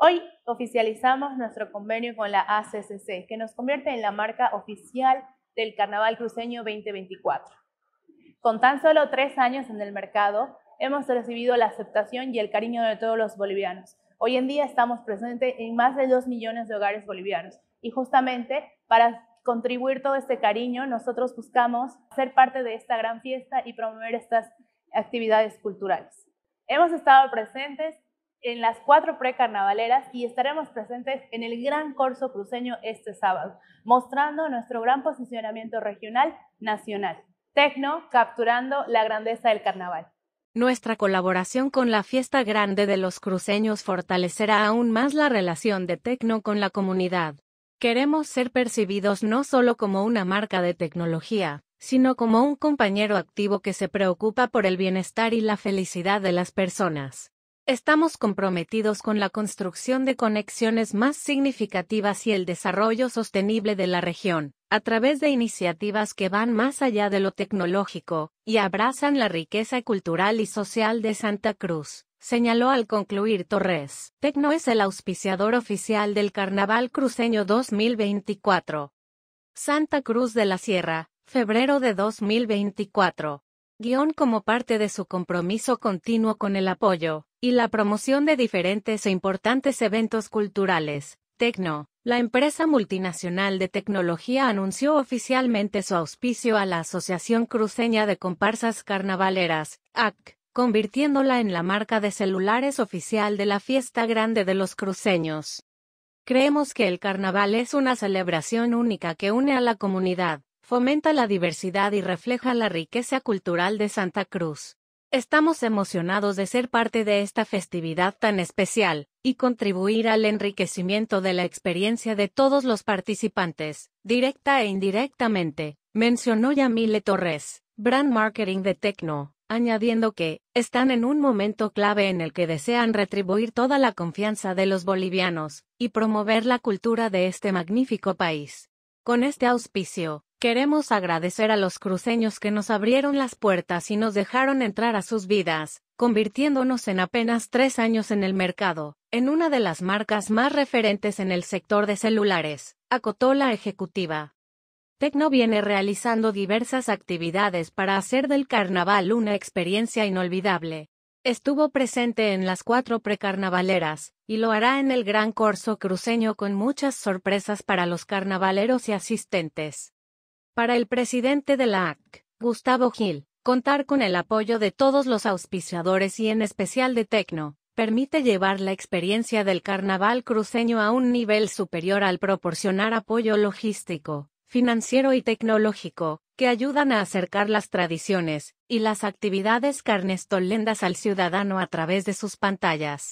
Hoy oficializamos nuestro convenio con la ACCC, que nos convierte en la marca oficial del Carnaval Cruceño 2024. Con tan solo tres años en el mercado, hemos recibido la aceptación y el cariño de todos los bolivianos. Hoy en día estamos presentes en más de dos millones de hogares bolivianos y justamente para contribuir todo este cariño, nosotros buscamos ser parte de esta gran fiesta y promover estas actividades culturales. Hemos estado presentes en las cuatro precarnavaleras y estaremos presentes en el Gran Corso Cruceño este sábado, mostrando nuestro gran posicionamiento regional nacional. Tecno capturando la grandeza del carnaval. Nuestra colaboración con la Fiesta Grande de los Cruceños fortalecerá aún más la relación de Tecno con la comunidad. Queremos ser percibidos no solo como una marca de tecnología, sino como un compañero activo que se preocupa por el bienestar y la felicidad de las personas. Estamos comprometidos con la construcción de conexiones más significativas y el desarrollo sostenible de la región, a través de iniciativas que van más allá de lo tecnológico, y abrazan la riqueza cultural y social de Santa Cruz, señaló al concluir Torres. Tecno es el auspiciador oficial del Carnaval Cruceño 2024. Santa Cruz de la Sierra, febrero de 2024 guión como parte de su compromiso continuo con el apoyo y la promoción de diferentes e importantes eventos culturales. Tecno, la empresa multinacional de tecnología anunció oficialmente su auspicio a la Asociación Cruceña de Comparsas Carnavaleras, AC, convirtiéndola en la marca de celulares oficial de la fiesta grande de los cruceños. Creemos que el carnaval es una celebración única que une a la comunidad, fomenta la diversidad y refleja la riqueza cultural de Santa Cruz. Estamos emocionados de ser parte de esta festividad tan especial, y contribuir al enriquecimiento de la experiencia de todos los participantes, directa e indirectamente, mencionó Yamile Torres, Brand Marketing de Tecno, añadiendo que, están en un momento clave en el que desean retribuir toda la confianza de los bolivianos, y promover la cultura de este magnífico país. Con este auspicio, Queremos agradecer a los cruceños que nos abrieron las puertas y nos dejaron entrar a sus vidas, convirtiéndonos en apenas tres años en el mercado, en una de las marcas más referentes en el sector de celulares, acotó la ejecutiva. Tecno viene realizando diversas actividades para hacer del carnaval una experiencia inolvidable. Estuvo presente en las cuatro precarnavaleras, y lo hará en el Gran Corso Cruceño con muchas sorpresas para los carnavaleros y asistentes. Para el presidente de la AC, Gustavo Gil, contar con el apoyo de todos los auspiciadores y en especial de Tecno, permite llevar la experiencia del carnaval cruceño a un nivel superior al proporcionar apoyo logístico, financiero y tecnológico, que ayudan a acercar las tradiciones y las actividades carnestolendas al ciudadano a través de sus pantallas.